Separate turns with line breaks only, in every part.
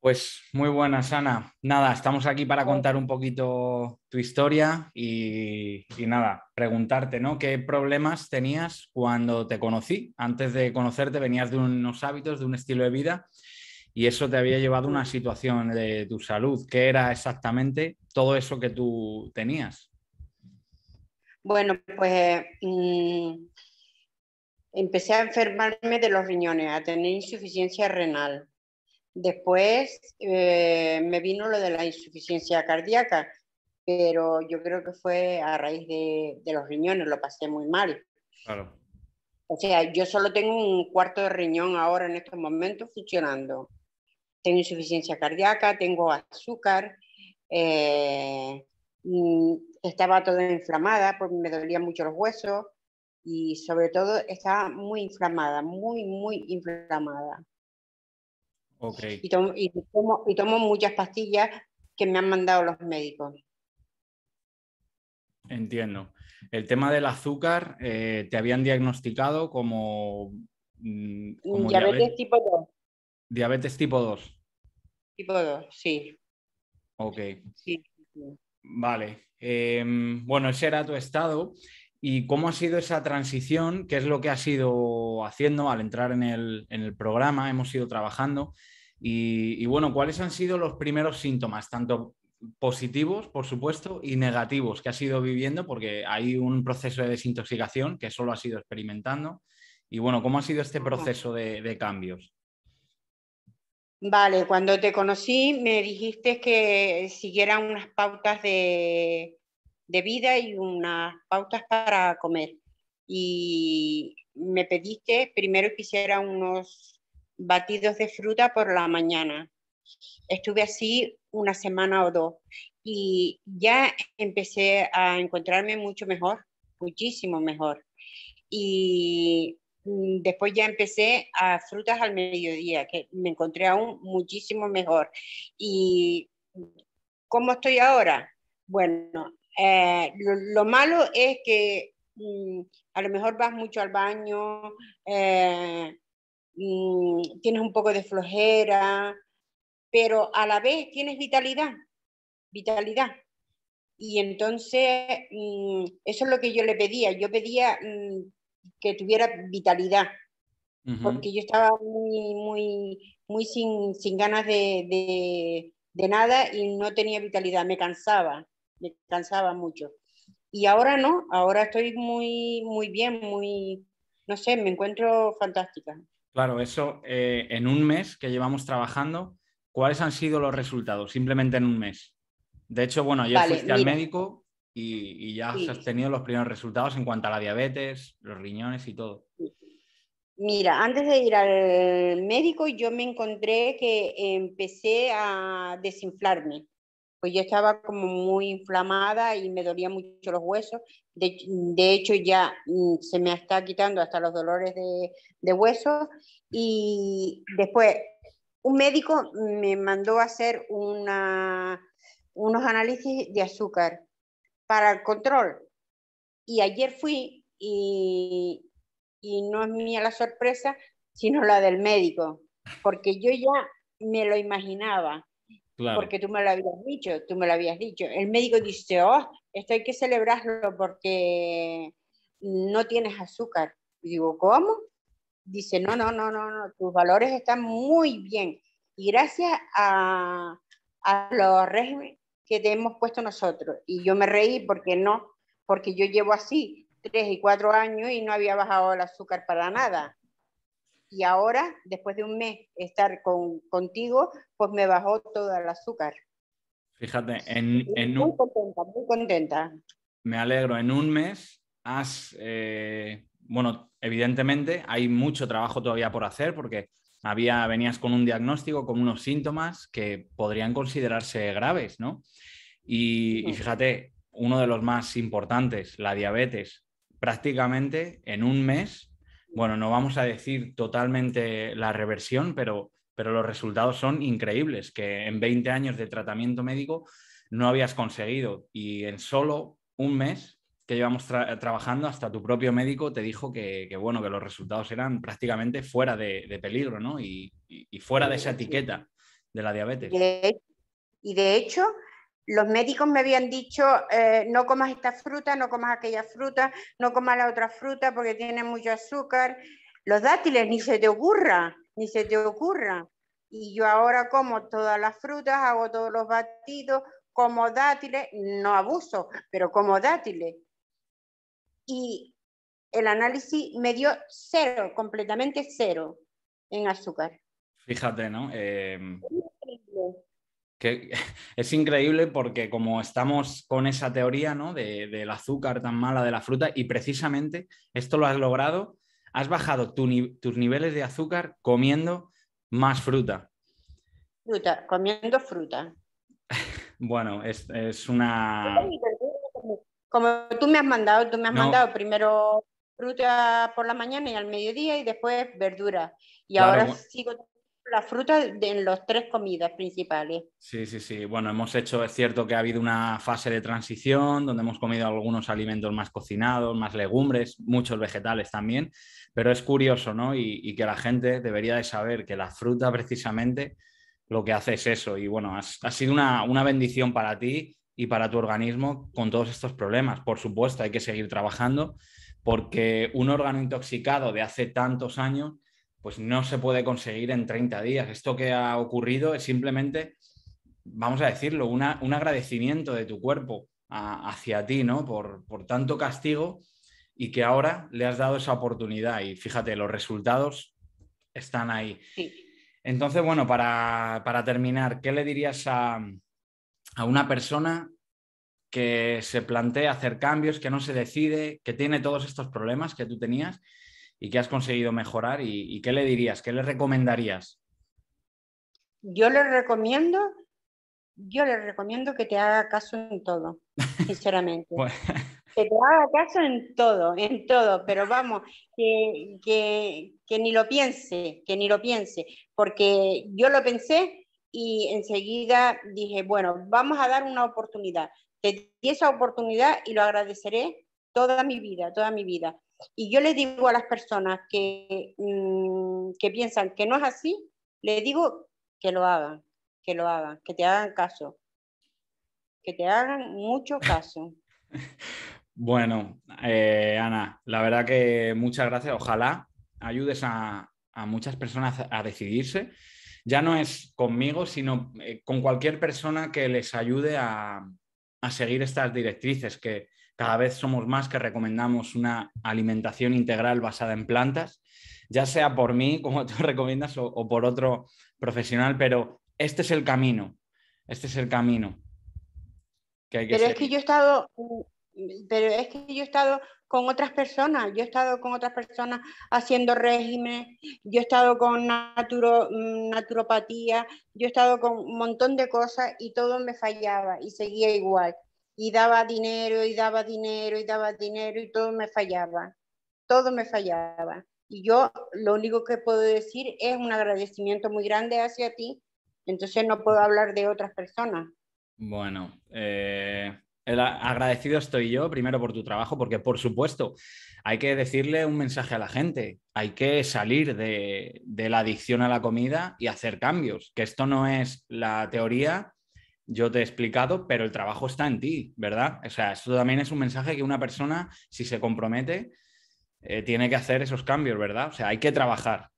Pues muy buenas, Ana. Nada, estamos aquí para contar un poquito tu historia y, nada, preguntarte, ¿no? ¿Qué problemas tenías cuando te conocí? Antes de conocerte venías de unos hábitos, de un estilo de vida y eso te había llevado a una situación de tu salud. ¿Qué era exactamente todo eso que tú tenías?
Bueno, pues... Mm, Empecé a enfermarme de los riñones, a tener insuficiencia renal. Después eh, me vino lo de la insuficiencia cardíaca, pero yo creo que fue a raíz de, los riñones, lo pasé muy mal. Claro. O sea, yo solo tengo un cuarto de riñón ahora en estos momentos funcionando. Tengo insuficiencia cardíaca, tengo azúcar, eh, mm, estaba toda inflamada, porque me dolían mucho los huesos, y sobre todo está muy inflamada, muy, muy inflamada. Okay. Y, tomo, muchas pastillas que me han mandado los médicos.
Entiendo. El tema del azúcar, eh, ¿te habían diagnosticado como, mm,
diabetes, tipo 2?
Diabetes tipo 2.
Tipo 2, sí. Ok. Sí.
Vale. Em, bueno, ese era tu estado y cómo ha sido esa transición, qué es lo que has ido haciendo al entrar en el, programa, hemos ido trabajando. Y, bueno, ¿cuáles han sido los primeros síntomas, tanto positivos, por supuesto, y negativos que has ido viviendo? Porque hay un proceso de desintoxicación que solo has ido experimentando. Y bueno, ¿cómo ha sido este proceso de cambios?
Vale, cuando te conocí me dijiste que siguieran unas pautas de, de vida y unas pautas para comer. Y me pediste primero que hiciera unos batidos de fruta por la mañana. Estuve así una semana o dos y ya empecé a encontrarme mucho mejor, muchísimo mejor. Y mm, después ya empecé a frutas al mediodía, que me encontré aún muchísimo mejor. ¿Y cómo estoy ahora? Bueno, eh, lo, malo es que mm, a lo mejor vas mucho al baño, eh, mm, tienes un poco de flojera, pero a la vez tienes vitalidad, vitalidad. Y entonces mm, eso es lo que yo le pedía, yo pedía que tuviera vitalidad, porque yo estaba muy, muy, muy sin, ganas de nada y no tenía vitalidad, me cansaba me cansaba mucho. Y ahora no, ahora estoy muy, muy bien, muy, no sé, me encuentro fantástica.
Claro, eso eh, en un mes que llevamos trabajando, ¿cuáles han sido los resultados? Simplemente en un mes. De hecho, bueno, ayer fuiste al médico y, ya has tenido los primeros resultados en cuanto a la diabetes, los riñones y todo.
Mira, antes de ir al médico yo me encontré que empecé a desinflarme pues yo estaba como muy inflamada y me dolían mucho los huesos. De, hecho, ya mm, se me está quitando hasta los dolores de, de huesos. Y después, un médico me mandó a hacer una, unos análisis de azúcar para el control. Y ayer fui y, y no es mía la sorpresa, sino la del médico, porque yo ya me lo imaginaba porque tú me lo habías dicho, tú me lo habías dicho. El médico dice, oh, esto hay que celebrarlo porque no tienes azúcar. digo, ¿cómo? Dice, no, no, no, no, tus valores están muy bien. Y gracias a, a los regímenes que te hemos puesto nosotros. Y yo me reí porque no, porque yo llevo así tres y cuatro años y no había bajado el azúcar para nada y ahora, después de un mes estar contigo, pues me bajó todo el azúcar.
Fíjate, en, un... muy
contenta, muy contenta.
Me alegro, en un mes has, eh, bueno, evidentemente hay mucho trabajo todavía por hacer porque había, venías con un diagnóstico, con unos síntomas que podrían considerarse graves, ¿no? y, fíjate, uno de los más importantes, la diabetes, prácticamente en un mes bueno, no vamos a decir totalmente la reversión, pero, pero los resultados son increíbles, que en 20 años de tratamiento médico no habías conseguido y en solo un mes que llevamos trabajando, hasta tu propio médico te dijo que, bueno, que los resultados eran prácticamente fuera de, peligro, Y, fuera de esa etiqueta de la diabetes.
y de hecho, los médicos me habían dicho, eh, no comas esta fruta, no comas aquella fruta, no comas la otra fruta porque tiene mucho azúcar. Los dátiles, ni se te ocurra, ni se te ocurra. Y yo ahora como todas las frutas, hago todos los batidos, como dátiles, no abuso, pero como dátiles. Y el análisis me dio cero, completamente cero en azúcar.
Fíjate, ¿no? Em, es increíble porque como estamos con esa teoría ¿no? del azúcar tan mala de la fruta y precisamente esto lo has logrado, has bajado tus niveles de azúcar comiendo más fruta.
Fruta, comiendo fruta.
Bueno, es, una...
Como tú me has mandado, tú me has mandado primero fruta por la mañana y al mediodía y después verdura. Y ahora sigo la fruta en los tres comidas principales.
Sí, sí, sí. Bueno, hemos hecho, es cierto que ha habido una fase de transición donde hemos comido algunos alimentos más cocinados, más legumbres, muchos vegetales también, pero es curioso, ¿no? Y, que la gente debería de saber que la fruta precisamente lo que hace es eso. Y bueno, ha sido una, una bendición para ti y para tu organismo con todos estos problemas. Por supuesto, hay que seguir trabajando porque un órgano intoxicado de hace tantos años pues no se puede conseguir en 30 días. Esto que ha ocurrido es simplemente, vamos a decirlo, un agradecimiento de tu cuerpo hacia ti, ¿no? Por, tanto castigo y que ahora le has dado esa oportunidad. Y fíjate, los resultados están ahí. Entonces, bueno, para, terminar, ¿qué le dirías a, a una persona que se plantea hacer cambios, que no se decide, que tiene todos estos problemas que tú tenías y qué has conseguido mejorar y, qué le dirías, qué le recomendarías.
Yo le recomiendo, yo le recomiendo que te haga caso en todo, sinceramente. Que te haga caso en todo, en todo, pero vamos, que, que ni lo piense, que ni lo piense, porque yo lo pensé y enseguida dije, bueno, vamos a dar una oportunidad. Te di esa oportunidad y lo agradeceré toda mi vida, toda mi vida. Y yo le digo a las personas que, mm, que piensan que no es así, le digo que lo hagan, que lo hagan, que te hagan caso, que te hagan mucho caso.
Bueno, eh, Ana, la verdad que muchas gracias. Ojalá ayudes a, muchas personas a decidirse. Ya no es conmigo, sino eh, con cualquier persona que les ayude a, a seguir estas directrices que, cada vez somos más que recomendamos una alimentación integral basada en plantas, ya sea por mí, como tú recomiendas, o, por otro profesional, pero este es el camino, este es el camino.
Que que pero es que yo he estado, pero es que yo he estado con otras personas, yo he estado con otras personas haciendo régimen, yo he estado con mm, naturopatía, yo he estado con un montón de cosas y todo me fallaba y seguía igual y daba dinero y daba dinero y daba dinero y todo me fallaba, todo me fallaba. Y yo lo único que puedo decir es un agradecimiento muy grande hacia ti, entonces no puedo hablar de otras personas.
Bueno, eh, agradecido estoy yo primero por tu trabajo, porque por supuesto hay que decirle un mensaje a la gente, hay que salir de la adicción a la comida y hacer cambios, que esto no es la teoría, yo te he explicado, pero el trabajo está en ti, ¿verdad? O sea, esto también es un mensaje que una persona, si se compromete, eh, tiene que hacer esos cambios, ¿verdad? O sea, hay que trabajar.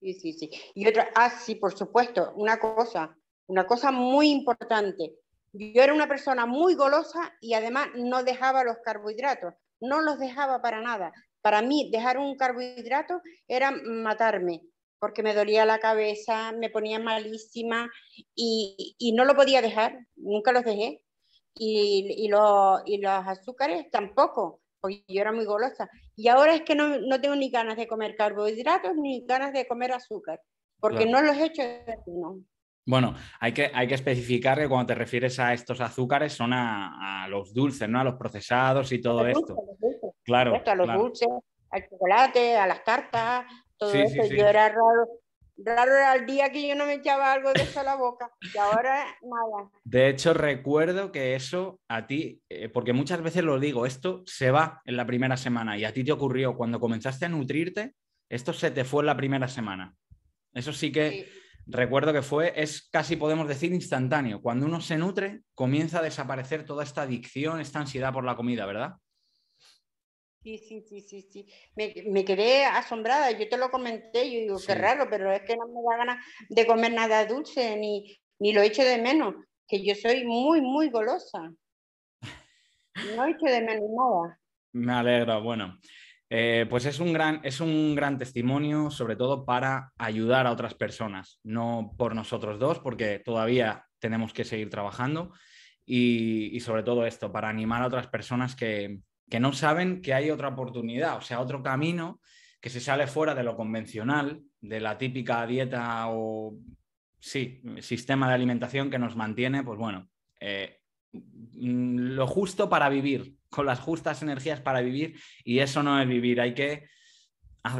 Sí, sí, sí. Y otra, ah, sí, por supuesto, una cosa, una cosa muy importante. Yo era una persona muy golosa y además no dejaba los carbohidratos, no los dejaba para nada. Para mí, dejar un carbohidrato era matarme porque me dolía la cabeza, me ponía malísima y, y no lo podía dejar, nunca los dejé. Y, y, los, y los azúcares tampoco, porque yo era muy golosa. Y ahora es que no, no tengo ni ganas de comer carbohidratos ni ganas de comer azúcar, porque no los he hecho
Bueno, hay que, hay que especificar que cuando te refieres a estos azúcares son a, a los dulces, ¿no? A los procesados y todo esto.
Claro. a los dulces, al chocolate, a las tartas, todo eso. yo era raro. Raro era el día que yo no me echaba algo de eso a la boca y ahora nada.
De hecho, recuerdo que eso a ti, eh, porque muchas veces lo digo, esto se va en la primera semana y a ti te ocurrió cuando comenzaste a nutrirte, esto se te fue en la primera semana. Eso sí que recuerdo que fue, es casi podemos decir instantáneo. Cuando uno se nutre, comienza a desaparecer toda esta adicción, esta ansiedad por la comida, ¿verdad?
Sí, sí, sí, sí, sí. Me, quedé asombrada, yo te lo comenté, yo digo, qué raro, pero es que no me da ganas de comer nada dulce, ni, ni lo echo de menos, que yo soy muy, muy golosa. No echo de menos nada.
Me alegro. bueno. Eh, pues es un, gran, es un gran testimonio, sobre todo para ayudar a otras personas, no por nosotros dos, porque todavía tenemos que seguir trabajando, y, y sobre todo esto, para animar a otras personas que, que no saben que hay otra oportunidad, o sea, otro camino que se sale fuera de lo convencional, de la típica dieta o sí, sistema de alimentación que nos mantiene, pues bueno, eh, mm, lo justo para vivir, con las justas energías para vivir, y eso no es vivir, hay que,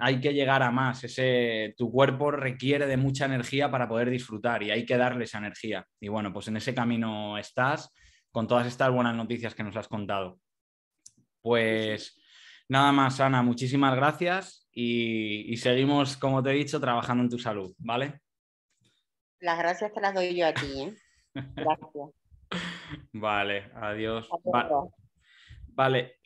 hay que llegar a más, ese, tu cuerpo requiere de mucha energía para poder disfrutar y hay que darle esa energía. Y bueno, pues en ese camino estás con todas estas buenas noticias que nos has contado. Pues nada más, Ana, muchísimas gracias y, seguimos, como te he dicho, trabajando en tu salud, ¿vale?
Las gracias te las doy yo a ti. ¿eh? Gracias.
vale, adiós. vale,